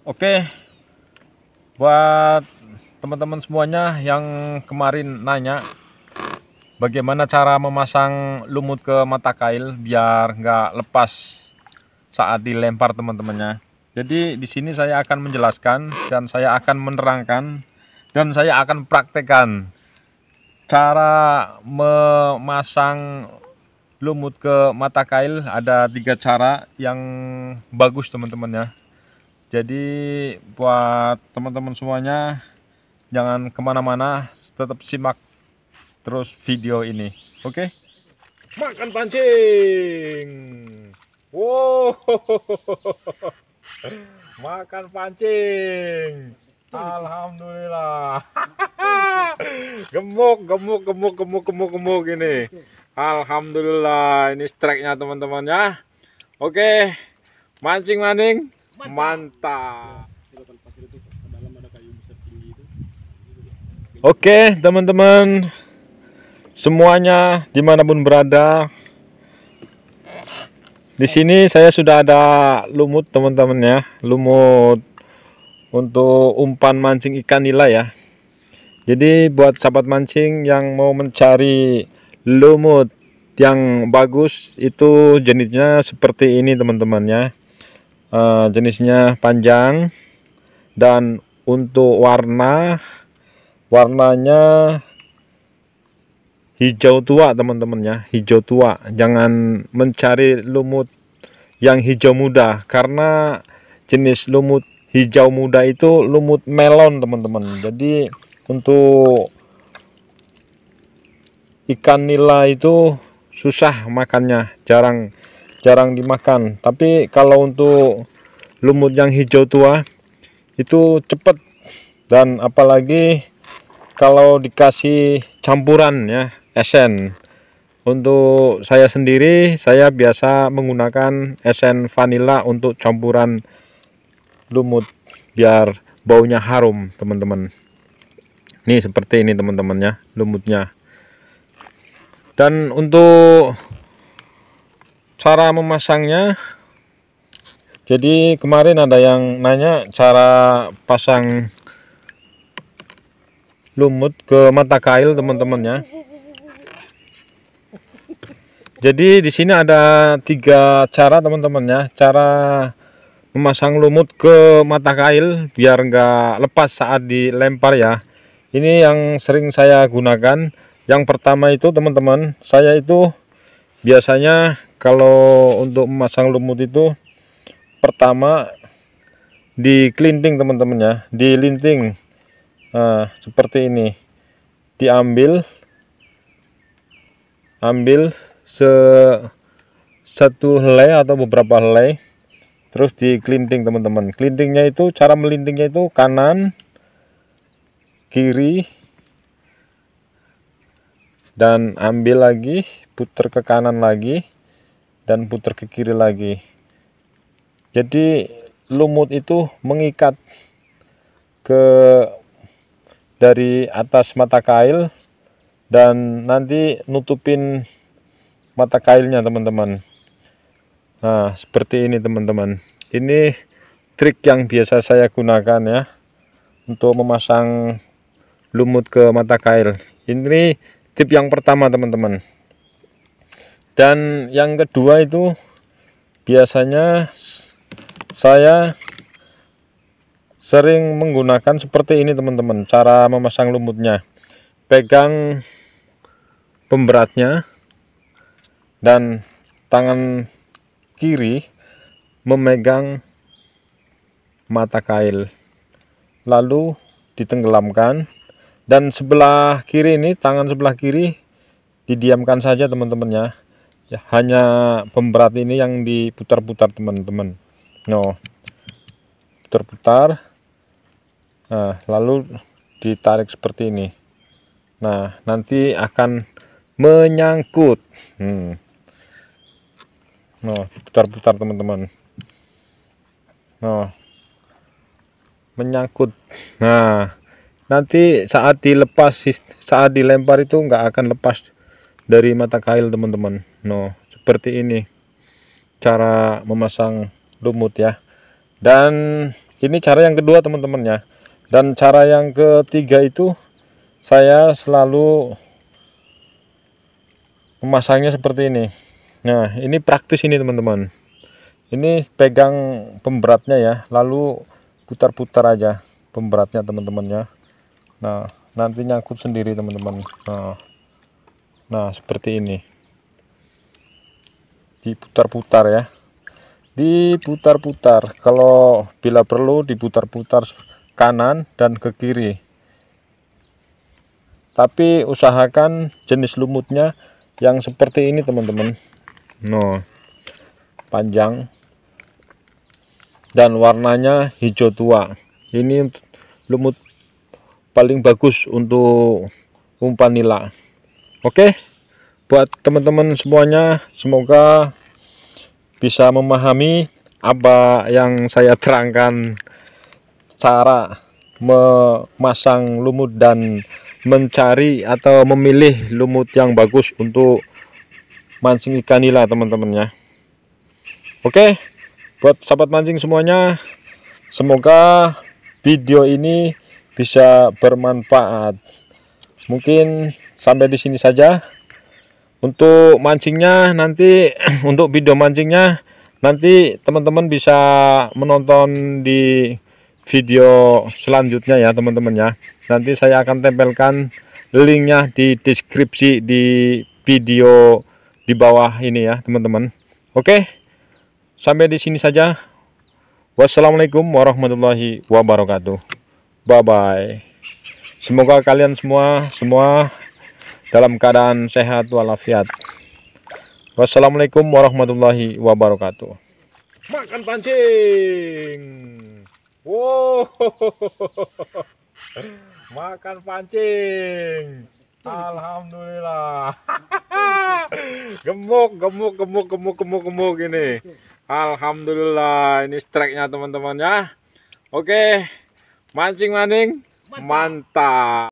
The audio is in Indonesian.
Oke, buat teman-teman semuanya yang kemarin nanya bagaimana cara memasang lumut ke mata kail biar nggak lepas saat dilempar teman-temannya. Jadi di sini saya akan menjelaskan dan saya akan menerangkan dan saya akan praktekkan cara memasang lumut ke mata kail ada tiga cara yang bagus teman-teman ya jadi buat teman-teman semuanya jangan kemana-mana tetap simak terus video ini oke okay? makan pancing wow makan pancing Alhamdulillah gemuk gemuk gemuk gemuk gemuk gemuk ini Alhamdulillah ini strike nya teman-teman ya oke okay. mancing maning Mantap. Oke, teman-teman. Semuanya dimanapun berada. Di sini saya sudah ada lumut, teman-teman ya. Lumut untuk umpan mancing ikan nila ya. Jadi buat sahabat mancing yang mau mencari lumut yang bagus itu jenisnya seperti ini teman-teman ya Eh, jenisnya panjang dan untuk warna warnanya hijau tua teman-teman ya hijau tua jangan mencari lumut yang hijau muda karena jenis lumut hijau muda itu lumut melon teman-teman jadi untuk ikan nila itu susah makannya jarang jarang dimakan tapi kalau untuk lumut yang hijau tua itu cepat dan apalagi kalau dikasih campuran ya esen untuk saya sendiri saya biasa menggunakan esen vanila untuk campuran lumut biar baunya harum teman-teman ini seperti ini teman-temannya lumutnya dan untuk cara memasangnya jadi kemarin ada yang nanya cara pasang lumut ke mata kail teman-temannya jadi di sini ada tiga cara teman-temannya cara memasang lumut ke mata kail biar nggak lepas saat dilempar ya ini yang sering saya gunakan yang pertama itu teman-teman saya itu biasanya kalau untuk memasang lumut itu pertama di klinting teman-teman ya dilinting nah, eh, seperti ini diambil ambil se satu helai atau beberapa helai terus di klinting teman-teman kelintingnya itu cara melintingnya itu kanan kiri dan ambil lagi putar ke kanan lagi dan putar ke kiri lagi jadi lumut itu mengikat ke dari atas mata kail dan nanti nutupin mata kailnya teman-teman nah seperti ini teman-teman ini trik yang biasa saya gunakan ya untuk memasang lumut ke mata kail ini tip yang pertama teman-teman dan yang kedua itu biasanya saya sering menggunakan seperti ini teman-teman cara memasang lumutnya pegang pemberatnya dan tangan kiri memegang mata kail lalu ditenggelamkan dan sebelah kiri ini tangan sebelah kiri didiamkan saja teman-teman ya ya, hanya pemberat ini yang diputar-putar teman-teman no putar-putar nah, lalu ditarik seperti ini nah nanti akan menyangkut hmm. no putar-putar teman-teman no menyangkut nah nanti saat dilepas saat dilempar itu nggak akan lepas dari mata kail teman-teman no seperti ini cara memasang lumut ya dan ini cara yang kedua teman-teman ya dan cara yang ketiga itu saya selalu memasangnya seperti ini nah ini praktis ini teman-teman ini pegang pemberatnya ya lalu putar-putar aja pemberatnya teman-teman ya nah nanti nyangkut sendiri teman-teman nah Nah, seperti ini. Diputar-putar ya. Diputar-putar. Kalau bila perlu diputar-putar kanan dan ke kiri. Tapi usahakan jenis lumutnya yang seperti ini, teman-teman. No. Nah, panjang dan warnanya hijau tua ini lumut paling bagus untuk umpan nila Oke, buat teman-teman semuanya, semoga bisa memahami apa yang saya terangkan cara memasang lumut dan mencari atau memilih lumut yang bagus untuk mancing ikan nila teman-teman ya. Oke, buat sahabat mancing semuanya, semoga video ini bisa bermanfaat. Mungkin sampai di sini saja untuk mancingnya nanti untuk video mancingnya nanti teman-teman bisa menonton di video selanjutnya ya teman-teman ya nanti saya akan tempelkan linknya di deskripsi di video di bawah ini ya teman-teman oke sampai di sini saja wassalamualaikum warahmatullahi wabarakatuh bye bye semoga kalian semua semua dalam keadaan sehat walafiat. Wassalamualaikum warahmatullahi wabarakatuh. Makan pancing. Wow. Makan pancing. Alhamdulillah. gemuk, gemuk, gemuk, gemuk, gemuk, gemuk ini. Alhamdulillah ini strike-nya teman-teman ya. Oke. Mancing maning mantap.